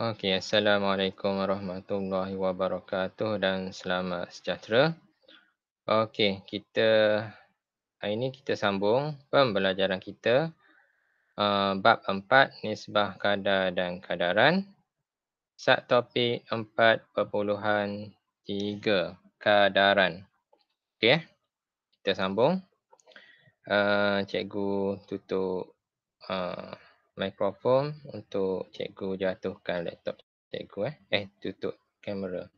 Okey, Assalamualaikum warahmatullahi wabarakatuh dan selamat sejahtera. Okey, kita hari ini kita sambung pembelajaran kita uh, bab 4 nisbah kadar dan kadaran. Sat topik 4.3 kadaran. Okey, eh? kita sambung. Uh, cikgu tutup uh, mikrofon untuk cikgu jatuhkan laptop cikgu eh eh tutup kamera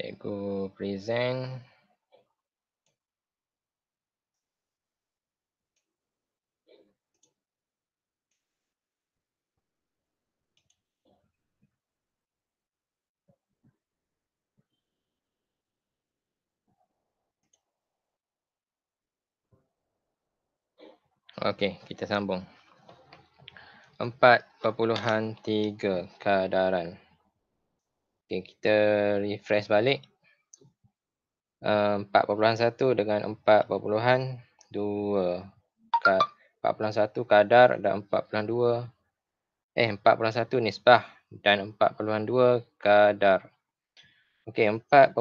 cikgu present Okey, kita sambung. Empat tiga kadaran. Okey, kita refresh balik. Eh, empat satu dengan empat Empat dua. 4.2. satu kadar dan dua. Eh, empat satu nisbah dan empat dua kadar. Okey, 4.1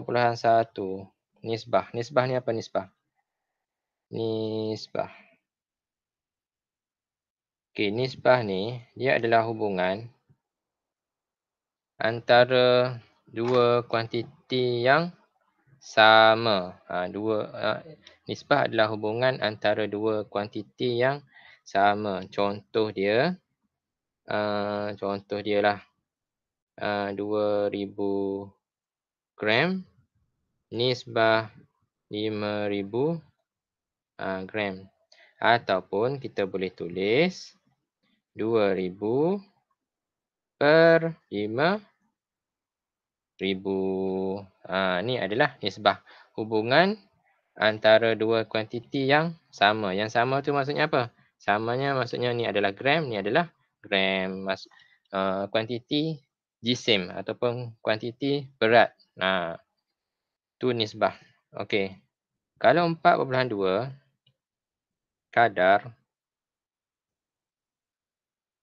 nisbah. Nisbah ni apa nisbah? Nisbah. Okey, nisbah ni dia adalah hubungan antara dua kuantiti yang sama. Ha, dua ha, nisbah adalah hubungan antara dua kuantiti yang sama. Contoh dia uh, contoh dia lah ha, uh, 2000 gram nisbah 5000 uh, gram ataupun kita boleh tulis 2000 per 5000. Ha, ni adalah nisbah hubungan antara dua kuantiti yang sama. Yang sama tu maksudnya apa? Samanya maksudnya ni adalah gram, ni adalah gram. Mas, uh, kuantiti jisim ataupun kuantiti berat. Nah, ha, tu nisbah. Okey. Kalau 4.2 kadar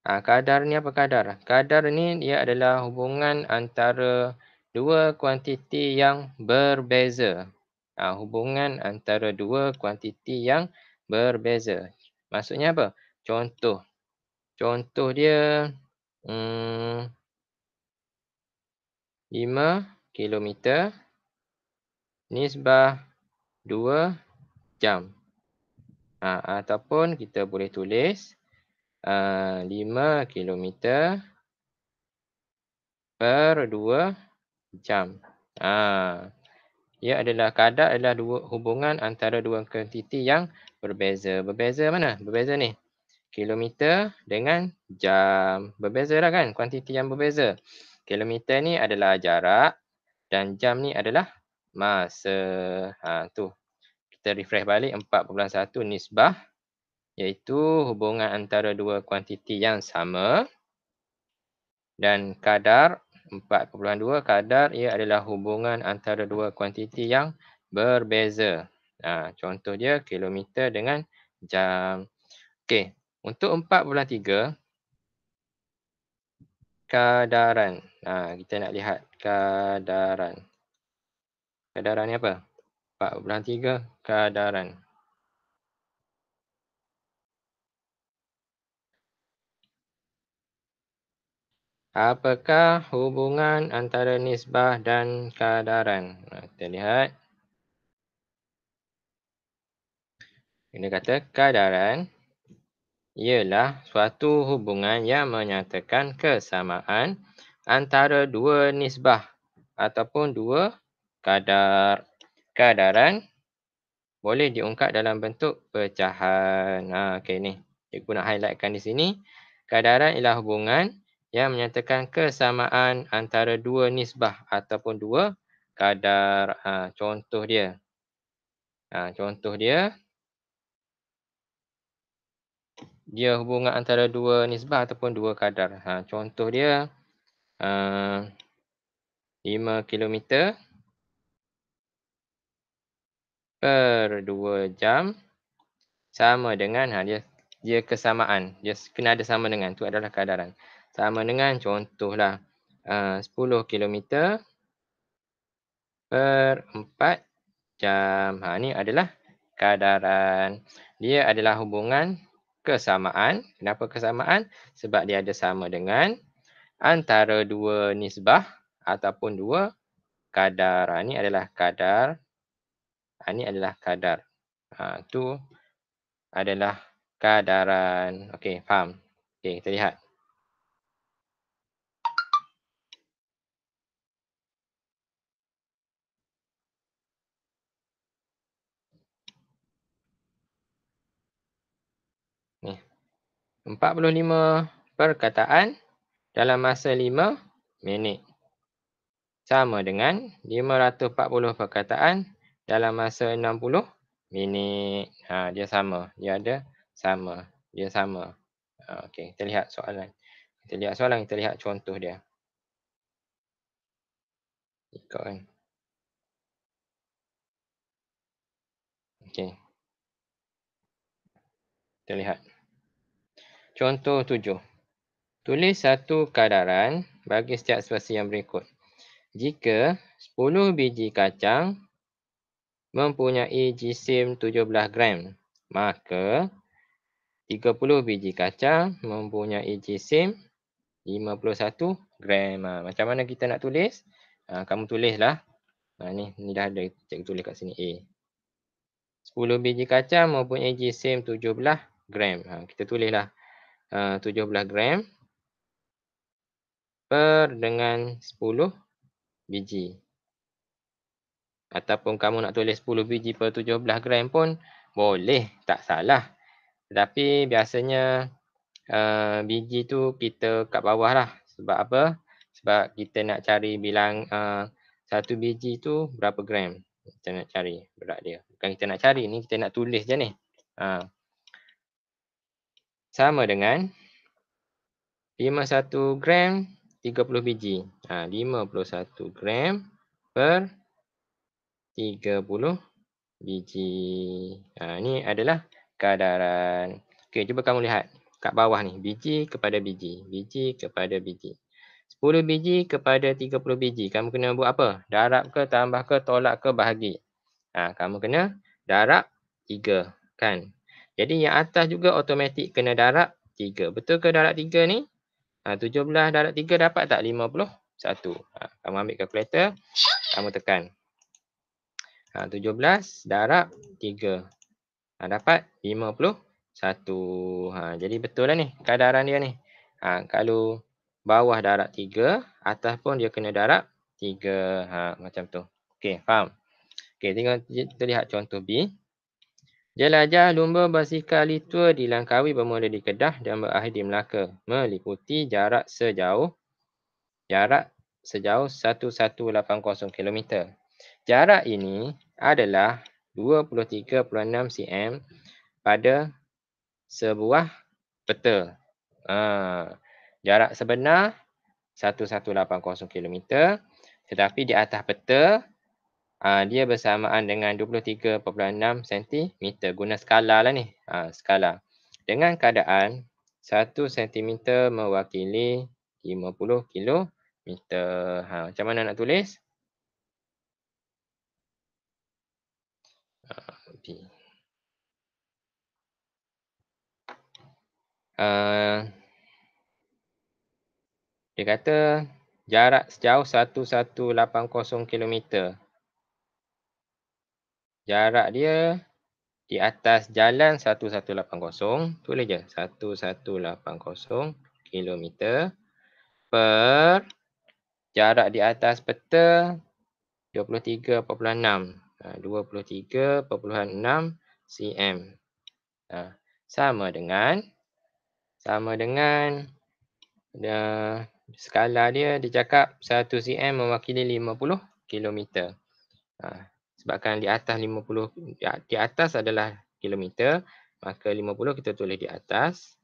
Ha, kadar ni apa kadar? Kadar ni dia adalah hubungan antara dua kuantiti yang berbeza. Ha, hubungan antara dua kuantiti yang berbeza. Maksudnya apa? Contoh. Contoh dia hmm, 5 kilometer nisbah 2 jam. Ha, ataupun kita boleh tulis 5 5 ah, kilometer per dua jam. Ah, Ia adalah kadar adalah dua hubungan antara dua kuantiti yang berbeza. Berbeza mana? Berbeza ni. Kilometer dengan jam. Berbeza lah kan? Kuantiti yang berbeza. Kilometer ni adalah jarak dan jam ni adalah masa. Ha, tu. Kita refresh balik 4.1 nisbah iaitu hubungan antara dua kuantiti yang sama dan kadar 4.2 kadar ia adalah hubungan antara dua kuantiti yang berbeza. Ha, contoh dia kilometer dengan jam. Okey, untuk 4.3 kadaran. Ha, kita nak lihat kadaran. Kadaran ni apa? 4.3 kadaran. Apakah hubungan antara nisbah dan kadaran? Kita lihat. Kena kata kadaran ialah suatu hubungan yang menyatakan kesamaan antara dua nisbah ataupun dua kadar. Kadaran boleh diungkap dalam bentuk pecahan. Ha, okay, ni. Cikgu nak highlightkan di sini. Kadaran ialah hubungan ya menyatakan kesamaan antara dua nisbah ataupun dua kadar ha, contoh dia ha, contoh dia dia hubungan antara dua nisbah ataupun dua kadar ha, contoh dia ha, 5 km per 2 jam sama dengan ha, dia dia kesamaan dia kena ada sama dengan tu adalah kadaran sama dengan contohlah uh, 10 km per 4 jam. Ha ni adalah kadaran. Dia adalah hubungan kesamaan. Kenapa kesamaan? Sebab dia ada sama dengan antara dua nisbah ataupun dua kadar. Ha, ini adalah kadar. Ha, ini adalah kadar. Ha, tu adalah kadaran. Okey, faham. Okey, kita lihat. 45 perkataan dalam masa 5 minit. Sama dengan 540 perkataan dalam masa 60 minit. Ha, dia sama. Dia ada sama. Dia sama. Ha, Okey, kita lihat soalan. Kita lihat soalan, kita lihat contoh dia. Ikut kan. Okey. Kita lihat. Contoh tujuh. Tulis satu kadaran bagi setiap situasi yang berikut. Jika 10 biji kacang mempunyai jisim 17 gram, maka 30 biji kacang mempunyai jisim 51 gram. Ha, macam mana kita nak tulis? Ha, kamu tulislah. Ha, ni, ni dah ada cikgu tulis kat sini A. 10 biji kacang mempunyai jisim 17 gram. Ha, kita tulislah. 17 ah, gram per dengan 10 biji. Ataupun kamu nak tulis 10 biji per 17 gram pun boleh, tak salah. Tetapi biasanya uh, biji tu kita kat bawah lah. Sebab apa? Sebab kita nak cari bilang uh, satu biji tu berapa gram. Kita nak cari berat dia. Bukan kita nak cari, ni kita nak tulis je ni. Uh sama dengan 51 gram 30 biji. Ha, 51 gram per 30 biji. Ha, ini adalah kadaran. Okey, cuba kamu lihat kat bawah ni. Biji kepada biji. Biji kepada biji. 10 biji kepada 30 biji. Kamu kena buat apa? Darab ke, tambah ke, tolak ke, bahagi. Ha, kamu kena darab 3. Kan? Jadi yang atas juga automatik kena darab 3. Betul ke darab 3 ni? Ha, 17 darab 3 dapat tak 51? Ha, kamu ambil kalkulator, kamu tekan. Ha, 17 darab 3. Ha, dapat 51. Ha, jadi betul lah ni kadaran dia ni. Ha, kalau bawah darab 3, atas pun dia kena darab 3. Ha, macam tu. Okey, faham? Okey, tengok kita lihat contoh B. Jelajah lumba basikal itu di Langkawi bermula di Kedah dan berakhir di Melaka meliputi jarak sejauh jarak sejauh 1180 km. Jarak ini adalah 23.6 cm pada sebuah peta. Ha, jarak sebenar 1180 km tetapi di atas peta Ah, dia bersamaan dengan 23.6 cm guna skala lah ni ha, skala dengan keadaan 1 cm mewakili 50 km ha, macam mana nak tulis Uh, dia kata jarak sejauh 1180 km jarak dia di atas jalan 1180 tulis je 1180 kilometer per jarak di atas peta 23.6 23.6 cm sama dengan sama dengan the skala dia dia cakap 1 cm mewakili 50 km. Ha, sebabkan di atas 50 ya, di atas adalah kilometer maka 50 kita tulis di atas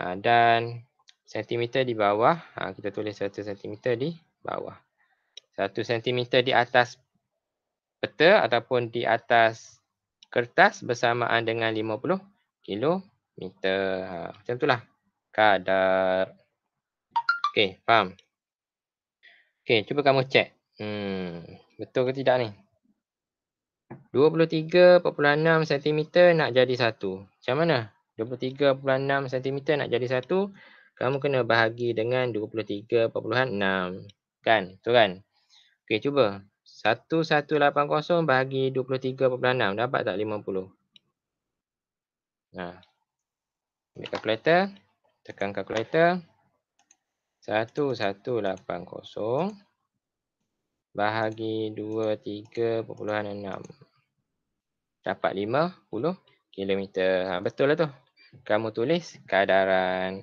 ha, dan sentimeter di bawah ha, kita tulis 1 sentimeter di bawah 1 sentimeter di atas peta ataupun di atas kertas bersamaan dengan 50 kilometer ha, macam itulah kadar okey faham okey cuba kamu cek hmm Betul ke tidak ni? 23.6 cm nak jadi 1. Macam mana? 23.6 cm nak jadi satu, Kamu kena bahagi dengan 23.6. Kan? Betul kan? Okey, cuba. 1180 bahagi 23.6. Dapat tak 50? Nah. Ha. Ambil kalkulator. Tekan kalkulator. 1180 bahagi 2, 3.6. Dapat 50 km. Ha, betul lah tu. Kamu tulis kadaran.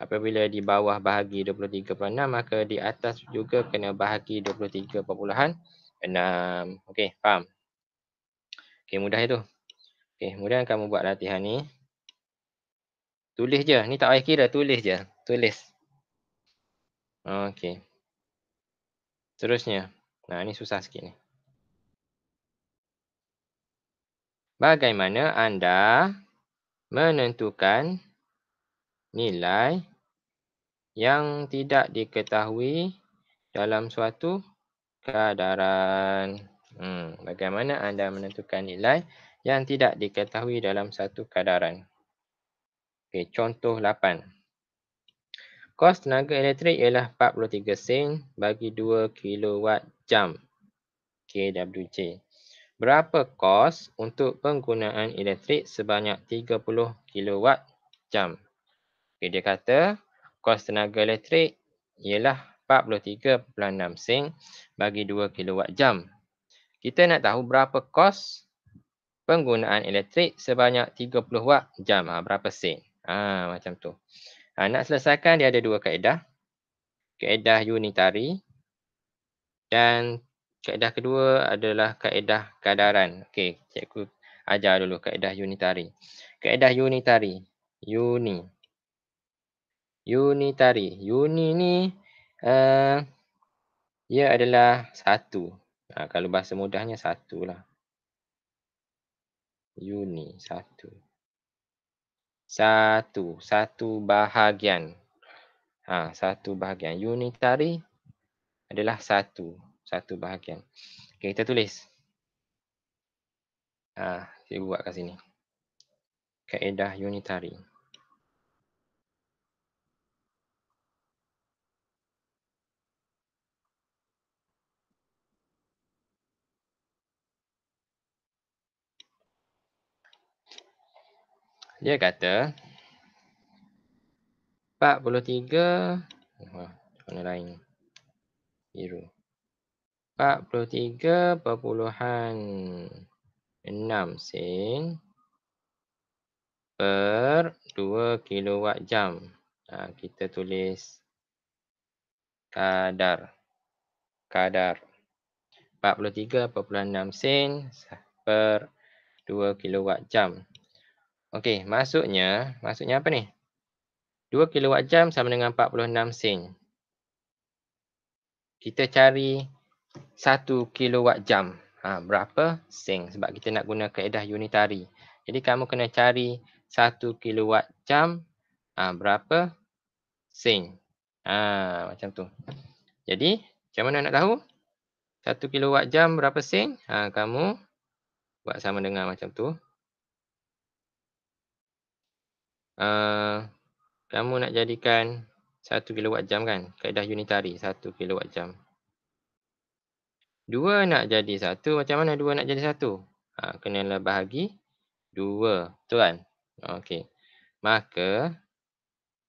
Apabila di bawah bahagi 23.6 maka di atas juga kena bahagi 23.6. Okey, faham? Okey, mudah itu. Okey, kemudian kamu buat latihan ni. Tulis je. Ni tak payah kira, tulis je. Tulis. Okey. Seterusnya. Nah, ini susah sikit ni. Bagaimana anda menentukan nilai yang tidak diketahui dalam suatu kadaran? Hmm, bagaimana anda menentukan nilai yang tidak diketahui dalam satu kadaran? Okay, contoh 8. Kos tenaga elektrik ialah 43 sen bagi 2 kilowatt jam. KWJ. Berapa kos untuk penggunaan elektrik sebanyak 30 kW jam? Okay, dia kata kos tenaga elektrik ialah 43.6 sen bagi 2 kW jam. Kita nak tahu berapa kos penggunaan elektrik sebanyak 30 watt jam. Ha, berapa sen? Ha, macam tu. Ha, nak selesaikan dia ada dua kaedah. Kaedah unitari dan kaedah kedua adalah kaedah kadaran. Okey, cikgu ajar dulu kaedah unitari. Kaedah unitari. Uni. Unitari. Uni ni uh, eh, ia adalah satu. Ha, kalau bahasa mudahnya satu lah. Uni, satu. Satu, satu bahagian. Ha, satu bahagian. Unitari adalah satu. Satu bahagian. Okay, kita tulis. Ah, saya buat kat sini. Kaedah unitari. Dia kata 43 oh, mana lain biru. 43.6 sen per 2 kilowatt jam. Ha, kita tulis kadar. Kadar. 43.6 sen per 2 kilowatt jam. Okey, maksudnya, maksudnya apa ni? 2 kilowatt jam sama dengan 46 sen kita cari 1 kilowatt jam ha, berapa sing? sebab kita nak guna kaedah unitari jadi kamu kena cari 1 kilowatt jam ha, berapa sing? ha, macam tu jadi macam mana nak tahu 1 kilowatt jam berapa sing? ha, kamu buat sama dengan macam tu Uh, kamu nak jadikan 1 kilowatt jam kan kaedah unitari 1 kilowatt jam 2 nak jadi 1 macam mana 2 nak jadi 1 ha, Kena lah bahagi 2 betul kan okey maka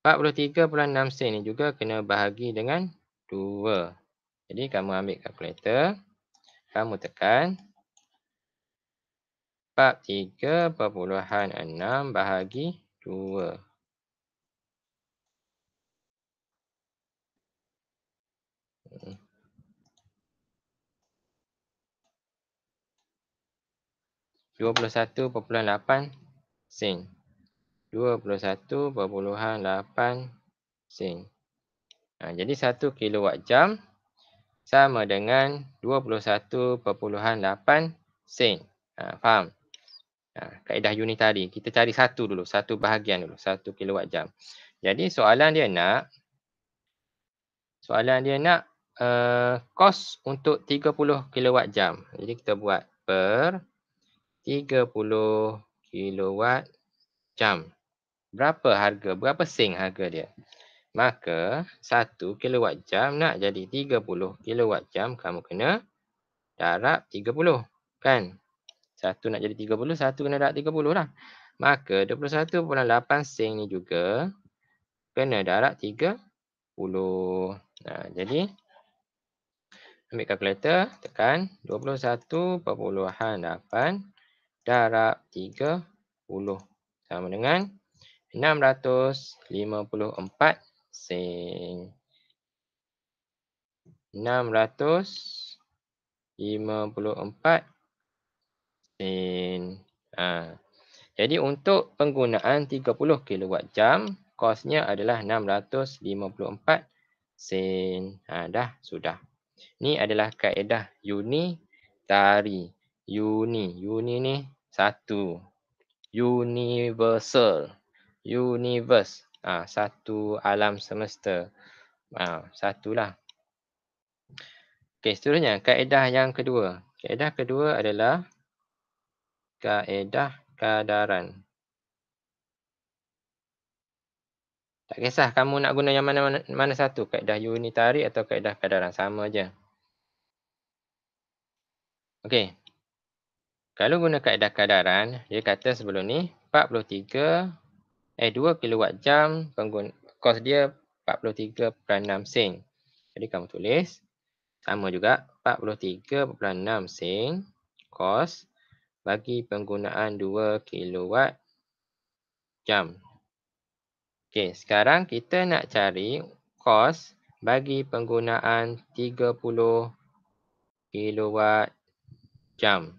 43.6 sen ni juga kena bahagi dengan 2 jadi kamu ambil kalkulator kamu tekan 43.6 bahagi 2 21.8 sen. 21.8 sen. Ha, jadi 1 jam sama dengan 21.8 sen. Ha, faham? Ha, kaedah unit tadi. Kita cari satu dulu. Satu bahagian dulu. satu 1 jam. Jadi soalan dia nak. Soalan dia nak uh, kos untuk 30 kilowatt jam. Jadi kita buat per 30 kilowatt jam. Berapa harga? Berapa sing harga dia? Maka 1 kilowatt jam nak jadi 30 kilowatt jam kamu kena darab 30 kan? Satu nak jadi 30, satu kena darab 30 lah. Maka 21.8 sing ni juga kena darab 30. Nah, jadi ambil kalkulator, tekan 21.8 darab 30 sama dengan 654 sen. 654 sen. Ha. Jadi untuk penggunaan 30 jam, kosnya adalah 654 sen. Ha, dah, sudah. Ni adalah kaedah unitari. Uni. Uni ni satu. Universal. Universe. Ha, satu alam semesta. Ha, satulah. Okey, seterusnya kaedah yang kedua. Kaedah kedua adalah kaedah kadaran. Tak kisah kamu nak guna yang mana mana, mana satu, kaedah unitari atau kaedah kadaran sama aja. Okey. Kalau guna kaedah kadaran, dia kata sebelum ni 43 eh 2 kilowatt jam pengguna kos dia 43 per 6 sen. Jadi kamu tulis sama juga 43 per 6 sen kos bagi penggunaan 2 kilowatt jam. Okey, sekarang kita nak cari kos bagi penggunaan 30 kilowatt jam.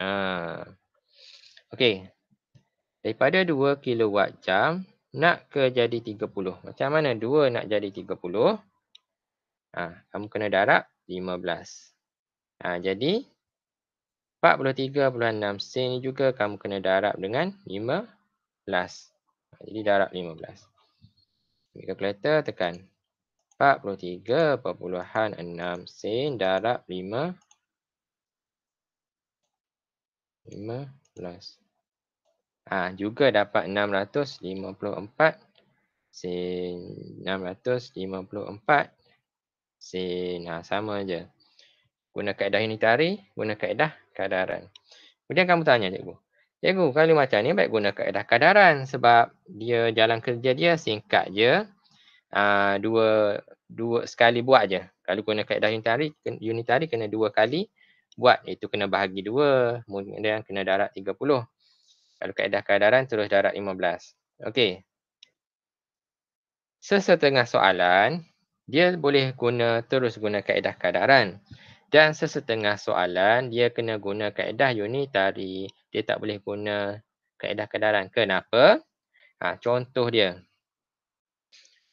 Ha. Okey, daripada 2 kilowatt jam nak ke jadi 30. Macam mana 2 nak jadi 30? Ha, kamu kena darab 15. Ha, jadi 43.6 sen juga kamu kena darab dengan 15. Ha, jadi darab 15. Ambil kalkulator, tekan 43.6 sen darab 5. 15. Ah juga dapat 654 sin 654 sin ha, sama aje. Guna kaedah unitari, guna kaedah kadaran. Kemudian kamu tanya cikgu. Cikgu kalau macam ni baik guna kaedah kadaran sebab dia jalan kerja dia singkat je. Aa, ah, dua dua sekali buat je. Kalau guna kaedah unitari, unitari kena dua kali buat. Itu kena bahagi dua. Kemudian kena darat 30. Kalau kaedah kadaran terus darat 15. Okey. Sesetengah soalan, dia boleh guna terus guna kaedah kadaran. Dan sesetengah soalan, dia kena guna kaedah unitari. Dia tak boleh guna kaedah kadaran. Kenapa? Ha, contoh dia.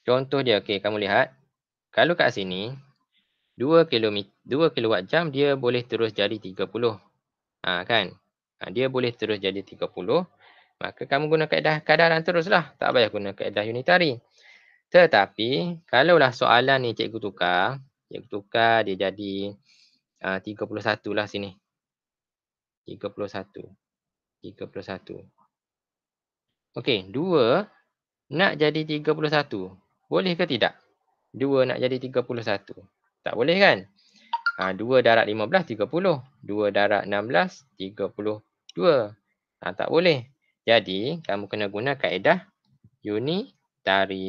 Contoh dia, okey kamu lihat. Kalau kat sini, 2, km, 2 kilowatt jam dia boleh terus jadi 30. Ha, kan? Ha, dia boleh terus jadi 30. Maka kamu guna kaedah kadaran teruslah. Tak payah guna kaedah unitari. Tetapi, kalaulah soalan ni cikgu tukar, cikgu tukar dia jadi Ah, uh, 31 lah sini. 31. 31. Okey, dua nak jadi 31. Boleh ke tidak? Dua nak jadi 31. Tak boleh kan? Ha, dua darat 15, 30. Dua darat 16, 32. Ha, tak boleh. Jadi, kamu kena guna kaedah unitari.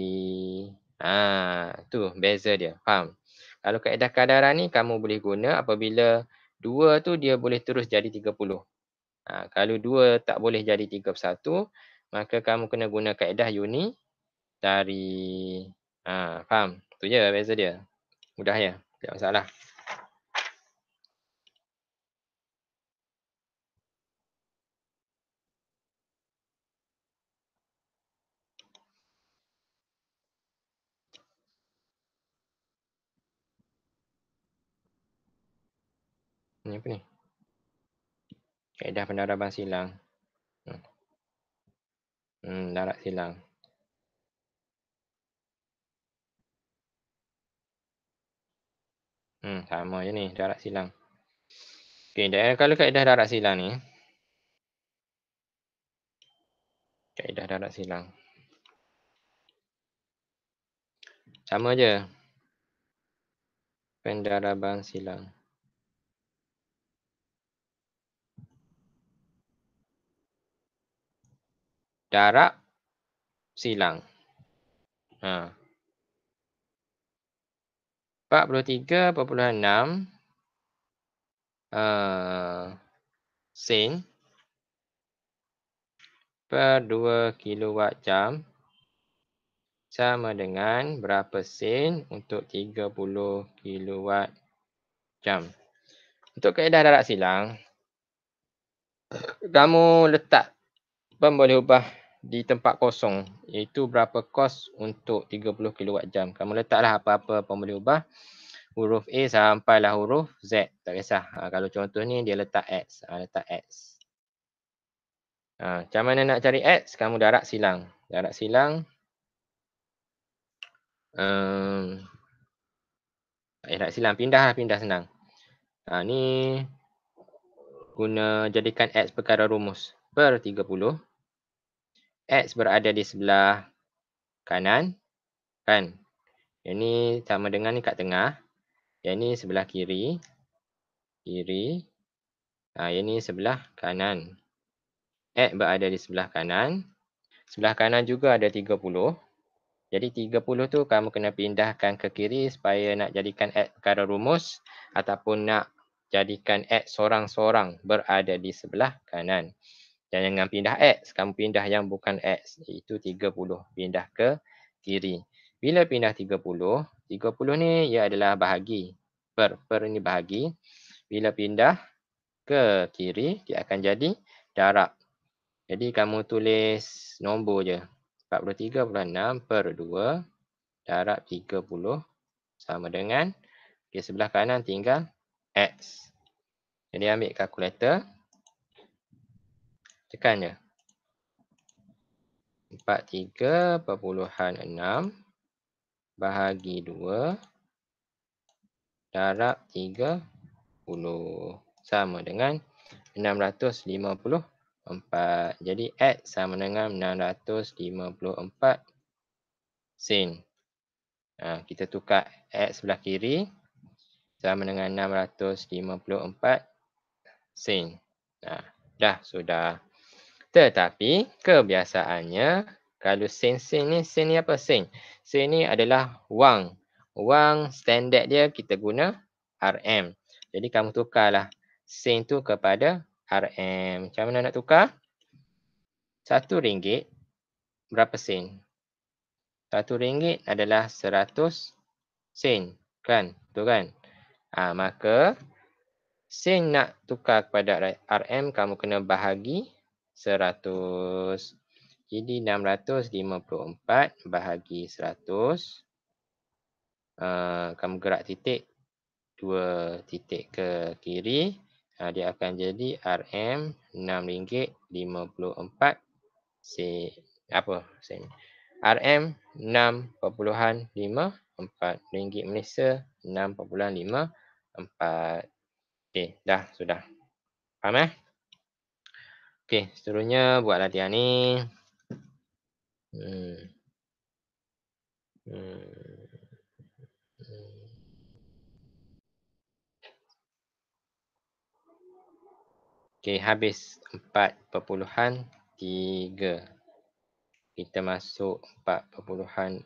Ah, ha, tu beza dia. Faham? Kalau kaedah kadaran ni kamu boleh guna apabila 2 tu dia boleh terus jadi 30. Ha, kalau 2 tak boleh jadi 31, maka kamu kena guna kaedah uni dari ha, faham. Tu je beza dia. Mudah ya. Tak masalah. apa ni? Kaedah pendarahan silang. Hmm. hmm. darat silang. Hmm, sama je ni, darat silang. Okey, kalau kaedah darat silang ni. Kaedah darat silang. Sama je. Pendaraban silang. jarak silang. Ha. 43.6 uh, eh, sen per 2 kilowatt jam sama dengan berapa sen untuk 30 kilowatt jam. Untuk kaedah darat silang, kamu letak pemboleh ubah di tempat kosong iaitu berapa kos untuk 30 kilowatt jam. Kamu letaklah apa-apa pun ubah. Huruf A sampailah huruf Z. Tak kisah. Ha, kalau contoh ni dia letak X. Ha, letak X. Ha, macam mana nak cari X? Kamu darat silang. Darat silang. Um, tak darat silang. Pindah lah. Pindah senang. Ha, ni guna jadikan X perkara rumus per 30. X berada di sebelah kanan. Kan? Yang ni sama dengan ni kat tengah. Yang ni sebelah kiri. Kiri. Ha, yang ni sebelah kanan. X berada di sebelah kanan. Sebelah kanan juga ada 30. Jadi 30 tu kamu kena pindahkan ke kiri supaya nak jadikan X perkara rumus. Ataupun nak jadikan X seorang-seorang berada di sebelah kanan dan dengan pindah X, kamu pindah yang bukan X iaitu 30, pindah ke kiri. Bila pindah 30, 30 ni ia adalah bahagi. Per, per ni bahagi. Bila pindah ke kiri, dia akan jadi darab. Jadi kamu tulis nombor je. 43.6 per 2 darab 30 sama dengan okay, sebelah kanan tinggal X. Jadi ambil kalkulator Tekan je. 43 perpuluhan 6 bahagi 2 darab 30 sama dengan 654. Jadi X sama dengan 654 sin. Ha, kita tukar X sebelah kiri sama dengan 654 sin. Ha, dah sudah. Tetapi kebiasaannya kalau sen-sen ni, sen ni apa sen? Sen ni adalah wang. Wang standard dia kita guna RM. Jadi kamu tukarlah sen tu kepada RM. Macam mana nak tukar? Satu ringgit berapa sen? Satu ringgit adalah seratus sen. Kan? Betul kan? Ha, maka sen nak tukar kepada RM kamu kena bahagi 100. Jadi 654 bahagi 100. Uh, ah, kamu gerak titik. Dua titik ke kiri. Uh, dia akan jadi RM6.54 Si apa sen RM6.54 ringgit Malaysia 6.54 okey eh, dah sudah faham eh Okey, seterusnya buat latihan ni. Hmm. Hmm. Okey, habis 4.3. Kita masuk 4.4.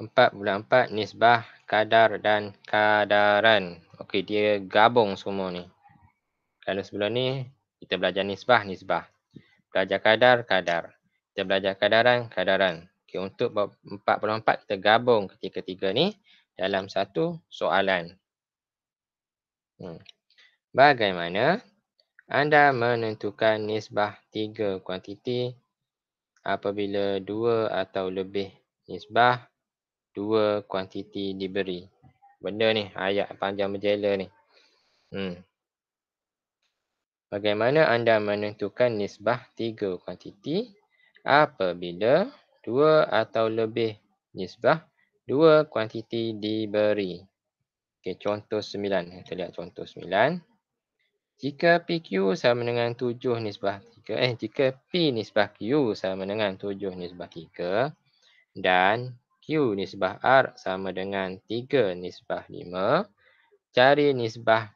Empat bulan empat nisbah kadar dan kadaran. Okey, dia gabung semua ni. Kalau sebelum ni, kita belajar nisbah, nisbah. Belajar kadar, kadar. Kita belajar kadaran, kadaran. Okey, untuk empat bulan empat kita gabung ketiga-tiga ni dalam satu soalan. Hmm. Bagaimana anda menentukan nisbah tiga kuantiti apabila dua atau lebih nisbah dua kuantiti diberi. Benda ni ayat panjang majalah ni. Hmm. Bagaimana anda menentukan nisbah tiga kuantiti apabila dua atau lebih nisbah dua kuantiti diberi? Okey, contoh sembilan. Kita lihat contoh sembilan. Jika PQ sama dengan tujuh nisbah tiga, eh jika P nisbah Q sama dengan tujuh nisbah tiga dan Q nisbah R sama dengan 3 nisbah 5. Cari nisbah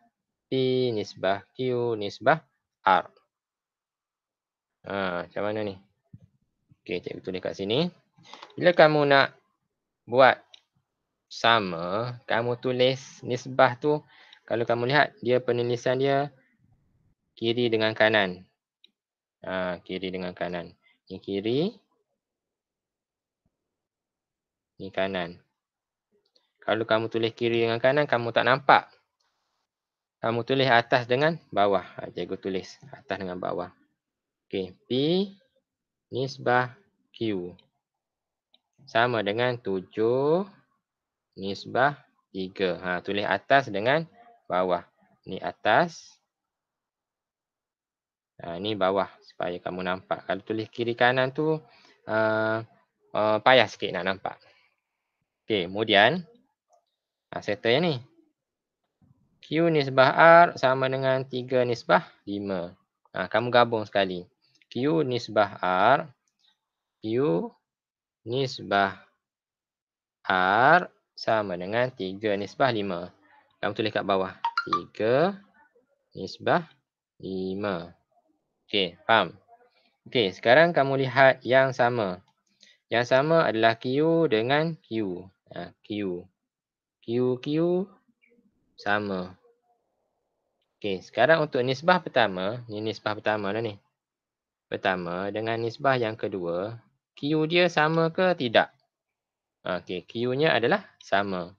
P nisbah Q nisbah R. Ha, macam mana ni? Okey, cikgu tulis kat sini. Bila kamu nak buat sama, kamu tulis nisbah tu. Kalau kamu lihat, dia penulisan dia kiri dengan kanan. Ha, kiri dengan kanan. Ini kiri, Ni kanan. Kalau kamu tulis kiri dengan kanan, kamu tak nampak. Kamu tulis atas dengan bawah. Ha, cikgu tulis atas dengan bawah. Okey. P nisbah Q. Sama dengan 7 nisbah 3. Ha, tulis atas dengan bawah. Ni atas. Ha, ni bawah supaya kamu nampak. Kalau tulis kiri kanan tu uh, uh, payah sikit nak nampak. Okey, kemudian ha, settle yang ni. Q nisbah R sama dengan 3 nisbah 5. Ha, kamu gabung sekali. Q nisbah R. Q nisbah R sama dengan 3 nisbah 5. Kamu tulis kat bawah. 3 nisbah 5. Okey, faham? Okey, sekarang kamu lihat yang sama. Yang sama adalah Q dengan Q. Ah, Q. Q, Q sama. Okey, sekarang untuk nisbah pertama, ni nisbah pertama dah ni. Pertama dengan nisbah yang kedua, Q dia sama ke tidak? Ah, Okey, Q-nya adalah sama.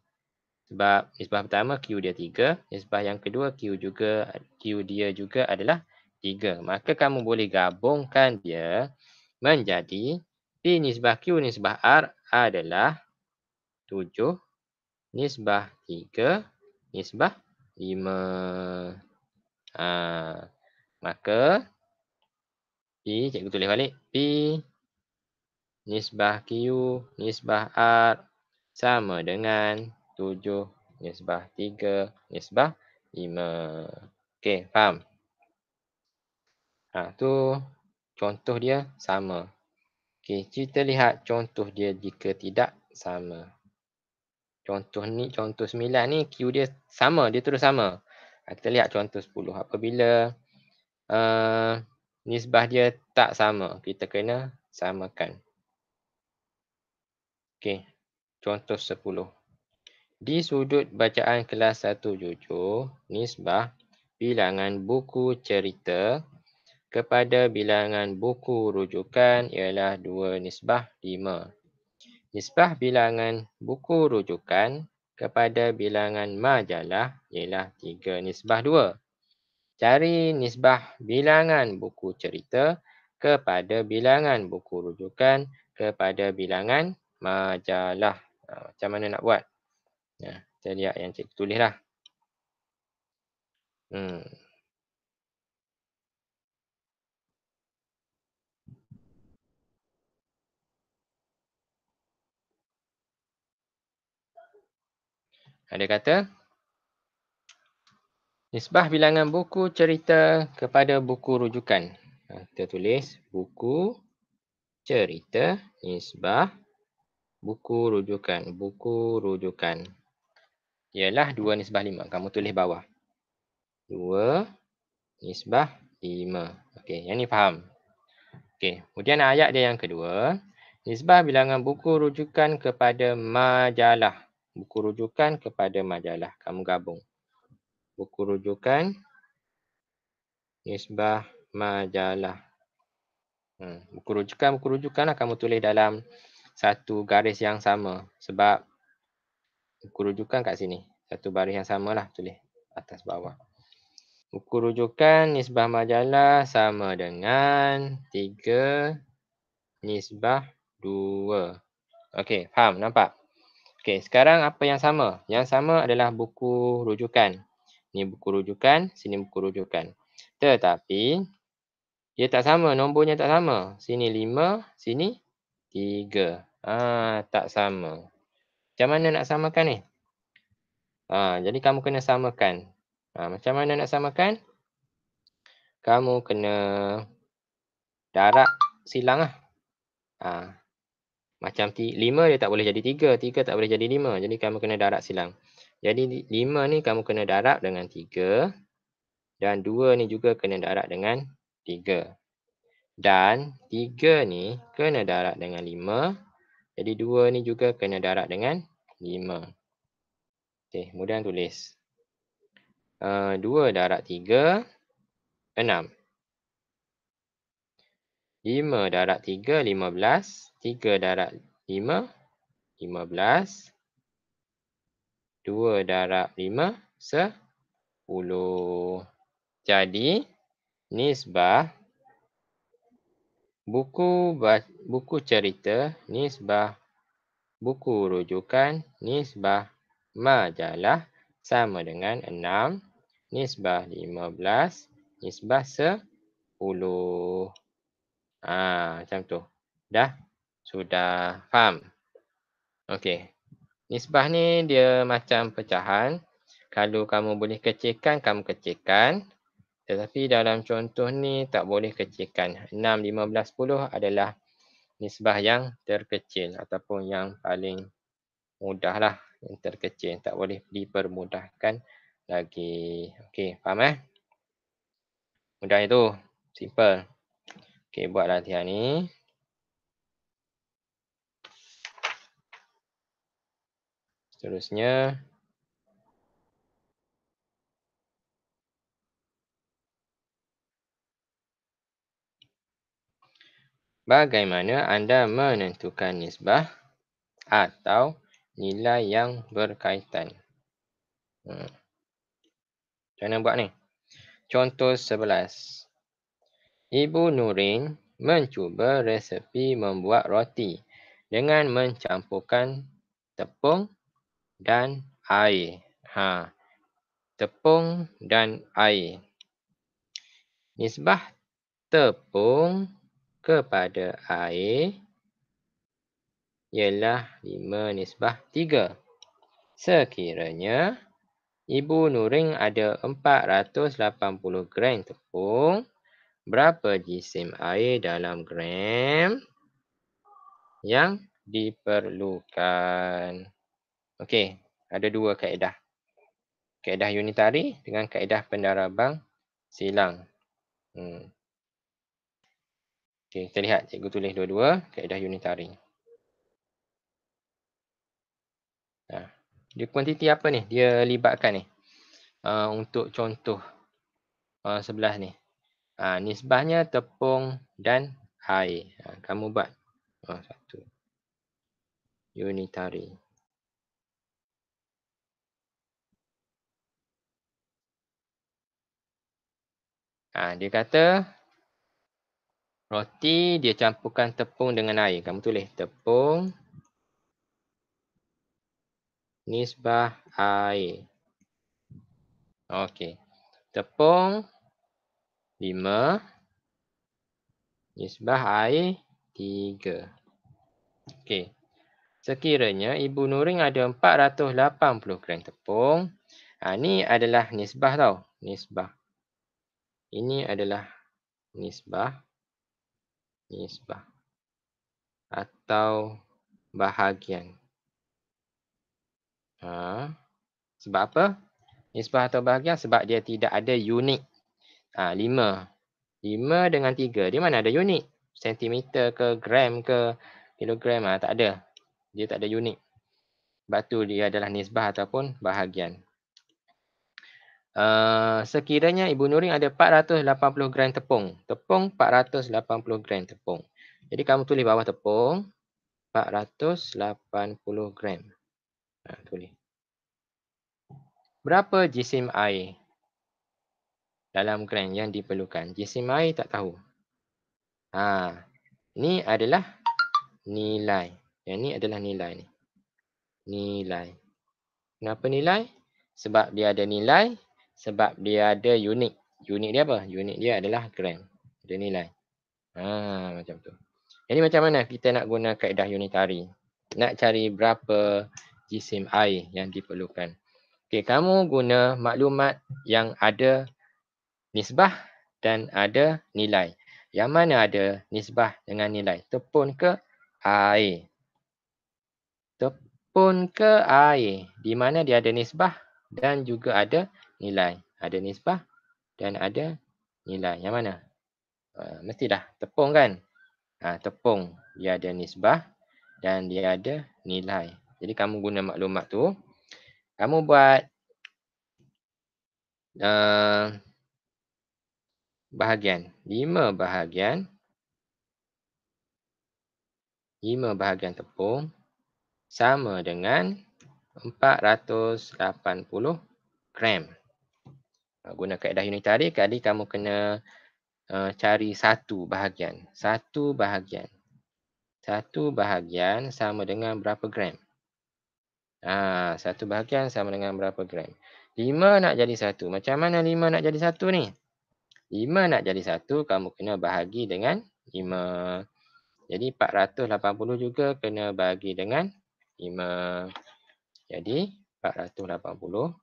Sebab nisbah pertama Q dia 3, nisbah yang kedua Q juga Q dia juga adalah 3. Maka kamu boleh gabungkan dia menjadi P nisbah Q nisbah R adalah tujuh. Nisbah tiga. Nisbah lima. Ha. Maka P, cikgu tulis balik. P, nisbah Q, nisbah R sama dengan tujuh. Nisbah tiga. Nisbah lima. Okey, faham? Ha, tu contoh dia sama. Okey, kita lihat contoh dia jika tidak sama contoh ni contoh 9 ni Q dia sama dia terus sama ha, kita lihat contoh 10 apabila uh, nisbah dia tak sama kita kena samakan okey contoh 10 di sudut bacaan kelas 1 jujur nisbah bilangan buku cerita kepada bilangan buku rujukan ialah 2 nisbah 5 Nisbah bilangan buku rujukan kepada bilangan majalah ialah 3 nisbah 2. Cari nisbah bilangan buku cerita kepada bilangan buku rujukan kepada bilangan majalah. Ha, macam mana nak buat? Ya, saya lihat yang cikgu tulislah. Hmm. Dia kata, nisbah bilangan buku cerita kepada buku rujukan. Kita ha, tulis buku cerita nisbah buku rujukan. Buku rujukan. Ialah 2 nisbah 5. Kamu tulis bawah. 2 nisbah 5. Okey, yang ni faham. Okey, kemudian ayat dia yang kedua. Nisbah bilangan buku rujukan kepada majalah buku rujukan kepada majalah kamu gabung. Buku rujukan nisbah majalah. Hmm. Buku rujukan, buku rujukan lah kamu tulis dalam satu garis yang sama. Sebab buku rujukan kat sini. Satu baris yang sama lah tulis atas bawah. Buku rujukan nisbah majalah sama dengan 3 nisbah 2. Okey, faham? Nampak? Okey, sekarang apa yang sama? Yang sama adalah buku rujukan. Ni buku rujukan, sini buku rujukan. Tetapi dia tak sama, nombornya tak sama. Sini 5, sini 3. Ah, ha, tak sama. Macam mana nak samakan ni? Ah, jadi kamu kena samakan. Ah, macam mana nak samakan? Kamu kena darab silanglah. Ah. Macam 5 dia tak boleh jadi 3, 3 tak boleh jadi 5. Jadi kamu kena darab silang. Jadi 5 ni kamu kena darab dengan 3 dan 2 ni juga kena darab dengan 3. Dan 3 ni kena darab dengan 5. Jadi 2 ni juga kena darab dengan 5. Okey, kemudian tulis. Uh, 2 darab 3, 6. 5 darab 3, 15. 3 darab 5, 15. 2 darab 5, 10. Jadi, nisbah buku buku cerita, nisbah buku rujukan, nisbah majalah sama dengan 6. Nisbah 15, nisbah 10. Ah, macam tu. Dah? Sudah faham? Okey. Nisbah ni dia macam pecahan. Kalau kamu boleh kecilkan, kamu kecilkan. Tetapi dalam contoh ni tak boleh kecilkan. 6, 15, 10 adalah nisbah yang terkecil ataupun yang paling mudah lah yang terkecil. Tak boleh dipermudahkan lagi. Okey, faham eh? Mudahnya tu. Simple. Okey, buat latihan ni. Seterusnya. Bagaimana anda menentukan nisbah atau nilai yang berkaitan? Hmm. Macam mana buat ni? Contoh sebelas. Ibu Nurin mencuba resepi membuat roti dengan mencampurkan tepung dan air. Ha. Tepung dan air. Nisbah tepung kepada air ialah 5 nisbah 3. Sekiranya Ibu Nuring ada 480 gram tepung berapa jisim air dalam gram yang diperlukan. Okey, ada dua kaedah. Kaedah unitari dengan kaedah pendarabang silang. Hmm. Okey, kita lihat cikgu tulis dua-dua kaedah unitari. Nah, ha, dia kuantiti apa ni? Dia libatkan ni. Uh, untuk contoh uh, sebelah ni uh, nisbahnya tepung dan air. Uh, kamu buat uh, satu unitari. Uh, dia kata roti dia campurkan tepung dengan air. Kamu tulis tepung nisbah air. Okey. Tepung lima Nisbah air tiga. Okey. Sekiranya Ibu Nuring ada 480 gram tepung. Ha, ini adalah nisbah tau. Nisbah. Ini adalah nisbah. Nisbah. Atau bahagian. Ha. Sebab apa? Nisbah atau bahagian sebab dia tidak ada unit. Ah lima, lima dengan tiga Di mana ada unit? Sentimeter ke gram ke kilogram? Ha, tak ada. Dia tak ada unit. Batu dia adalah nisbah ataupun bahagian. Uh, sekiranya Ibu Nuring ada 480 gram tepung. Tepung 480 gram tepung. Jadi kamu tulis bawah tepung. 480 gram. Ha, tulis. Berapa jisim air? dalam kran yang diperlukan. Jisim air tak tahu. Ha. ni adalah nilai. Yang ini adalah nilai ni. Nilai. Kenapa nilai? Sebab dia ada nilai. Sebab dia ada unit. Unit dia apa? Unit dia adalah gram. Ada nilai. Ha, macam tu. Jadi macam mana kita nak guna kaedah unitari? Nak cari berapa jisim air yang diperlukan. Okay, kamu guna maklumat yang ada nisbah dan ada nilai. Yang mana ada nisbah dengan nilai? Tepun ke air? Tepun ke air? Di mana dia ada nisbah dan juga ada nilai? Ada nisbah dan ada nilai. Yang mana? Ha, mestilah tepung kan? Ha, tepung dia ada nisbah dan dia ada nilai. Jadi kamu guna maklumat tu. Kamu buat uh, bahagian. lima bahagian. lima bahagian tepung sama dengan 480 gram. Ah, guna kaedah unit tarik, tadi kamu kena uh, cari satu bahagian. Satu bahagian. Satu bahagian sama dengan berapa gram? Ah, Satu bahagian sama dengan berapa gram? Lima nak jadi satu. Macam mana lima nak jadi satu ni? 5 nak jadi satu, kamu kena bahagi dengan 5. Jadi 480 juga kena bahagi dengan 5. Jadi 480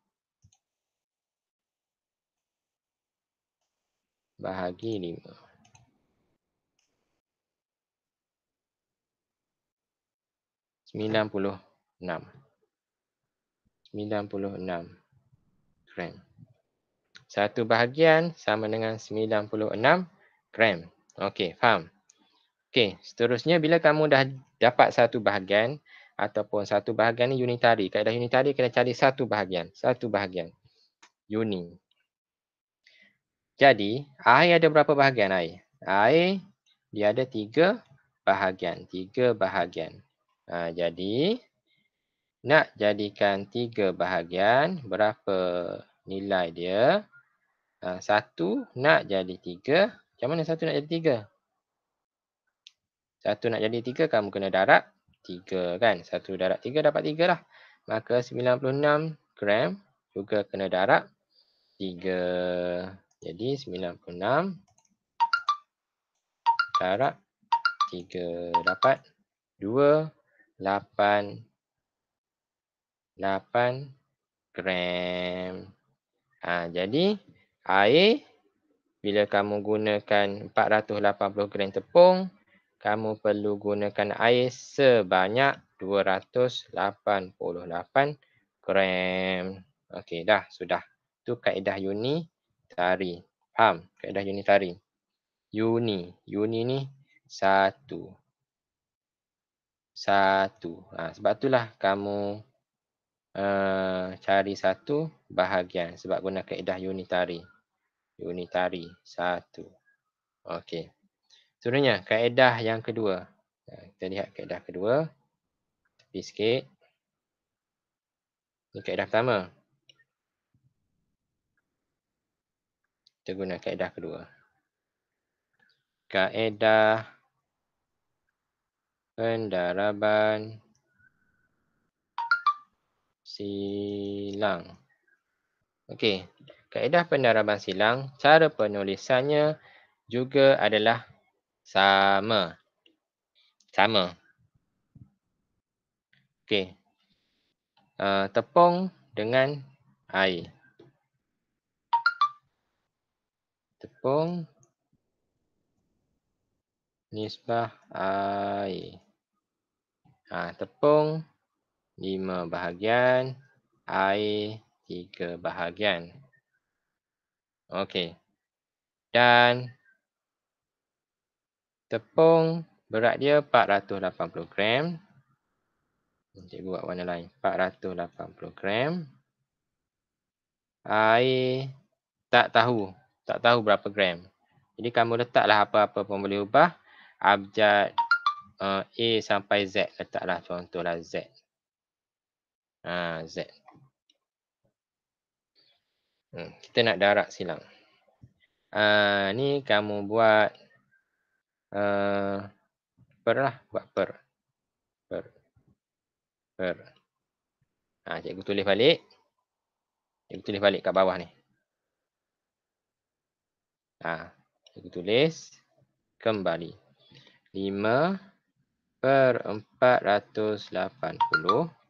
bahagi 5. Sembilan puluh enam. Sembilan puluh enam. Keren. Satu bahagian sama dengan 96 gram. Okey, faham? Okey, seterusnya bila kamu dah dapat satu bahagian ataupun satu bahagian ni unitari. Kaedah unitari kena cari satu bahagian. Satu bahagian. Uni. Jadi, air ada berapa bahagian air? Air, dia ada tiga bahagian. Tiga bahagian. Ha, jadi, nak jadikan tiga bahagian, berapa nilai dia? Ha, satu nak jadi tiga. Macam mana satu nak jadi tiga? Satu nak jadi tiga, kamu kena darab tiga kan. Satu darab tiga, dapat tiga lah. Maka 96 gram juga kena darab tiga. Jadi 96 darab tiga. Dapat dua, lapan, lapan gram. Ha, jadi air bila kamu gunakan 480 gram tepung kamu perlu gunakan air sebanyak 288 gram. Okey dah sudah. Tu kaedah unitari. Faham? Kaedah unitari. Uni. Uni ni satu. Satu. Ha, sebab itulah kamu uh, cari satu bahagian. Sebab guna kaedah unitari unitari. Satu. Okey. Seterusnya, kaedah yang kedua. Ya, kita lihat kaedah kedua. Tepi sikit. Ini kaedah pertama. Kita guna kaedah kedua. Kaedah pendaraban silang. Okey kaedah pendaraban silang, cara penulisannya juga adalah sama. Sama. Okey. Uh, tepung dengan air. Tepung. Nisbah air. Ha, tepung. Lima bahagian. Air. Tiga bahagian. Okey. Dan tepung berat dia 480 gram. Cikgu buat warna lain. 480 gram. Air tak tahu. Tak tahu berapa gram. Jadi kamu letaklah apa-apa pun boleh ubah. Abjad uh, A sampai Z letaklah. Contohlah Z. Ha, Z. Hmm, kita nak darat silang. Uh, ni kamu buat uh, per lah. Buat per. Per. Per. Ha, cikgu tulis balik. Cikgu tulis balik kat bawah ni. Ha, cikgu tulis. Kembali. 5 per 480.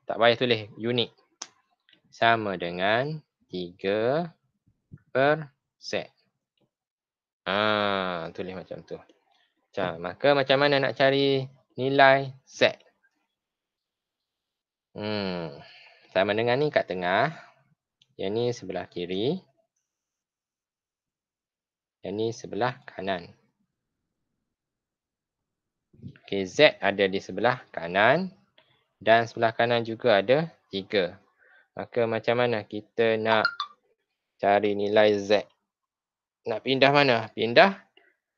Tak payah tulis unit. Sama dengan 3 per set. Ah, ha, tulis macam tu. Macam, maka macam mana nak cari nilai set? Hmm, sama dengan ni kat tengah. Yang ni sebelah kiri. Yang ni sebelah kanan. Okay, Z ada di sebelah kanan. Dan sebelah kanan juga ada 3. Maka macam mana kita nak cari nilai Z? Nak pindah mana? Pindah